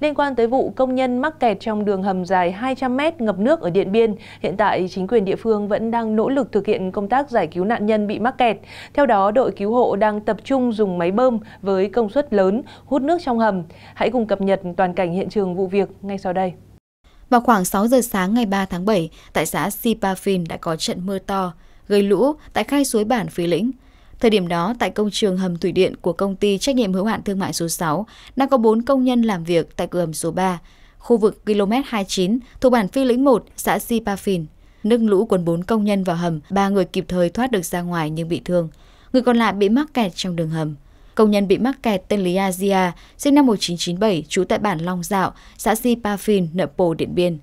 liên quan tới vụ công nhân mắc kẹt trong đường hầm dài 200 mét ngập nước ở Điện Biên. Hiện tại, chính quyền địa phương vẫn đang nỗ lực thực hiện công tác giải cứu nạn nhân bị mắc kẹt. Theo đó, đội cứu hộ đang tập trung dùng máy bơm với công suất lớn hút nước trong hầm. Hãy cùng cập nhật toàn cảnh hiện trường vụ việc ngay sau đây. Vào khoảng 6 giờ sáng ngày 3 tháng 7, tại xã Sipafin đã có trận mưa to, gây lũ tại khai suối bản Phí Lĩnh. Thời điểm đó, tại công trường hầm thủy điện của công ty trách nhiệm hữu hạn thương mại số 6, đang có 4 công nhân làm việc tại cửa hầm số 3, khu vực km 29 thuộc bản Phi Lĩnh 1, xã Sipafin. Nước lũ cuốn 4 công nhân vào hầm, ba người kịp thời thoát được ra ngoài nhưng bị thương. Người còn lại bị mắc kẹt trong đường hầm. Công nhân bị mắc kẹt tên Lý Azia, sinh năm 1997, trú tại bản Long Dạo, xã Sipafin, nậm Pồ, Điện Biên.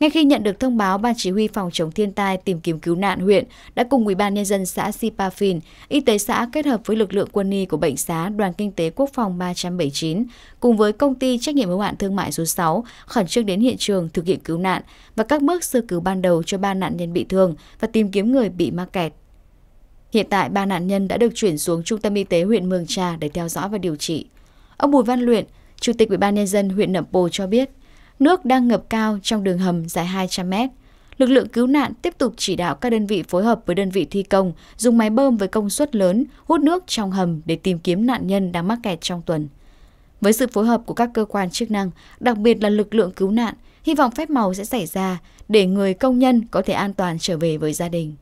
Ngay khi nhận được thông báo, Ban Chỉ huy Phòng chống thiên tai tìm kiếm cứu nạn huyện đã cùng Ủy ban Nhân dân xã Sipafin, Y tế xã kết hợp với lực lượng quân y của Bệnh xá Đoàn Kinh tế Quốc phòng 379, cùng với công ty trách nhiệm hữu hạn thương mại số 6, khẩn trương đến hiện trường thực hiện cứu nạn và các bước sơ cứu ban đầu cho ba nạn nhân bị thương và tìm kiếm người bị mắc kẹt. Hiện tại, ba nạn nhân đã được chuyển xuống Trung tâm Y tế huyện Mường Trà để theo dõi và điều trị. Ông Bùi Văn Luyện, Chủ tịch Ủy ban Nhân dân huyện Nậm Pồ cho biết, Nước đang ngập cao trong đường hầm dài 200 mét. Lực lượng cứu nạn tiếp tục chỉ đạo các đơn vị phối hợp với đơn vị thi công dùng máy bơm với công suất lớn hút nước trong hầm để tìm kiếm nạn nhân đang mắc kẹt trong tuần. Với sự phối hợp của các cơ quan chức năng, đặc biệt là lực lượng cứu nạn, hy vọng phép màu sẽ xảy ra để người công nhân có thể an toàn trở về với gia đình.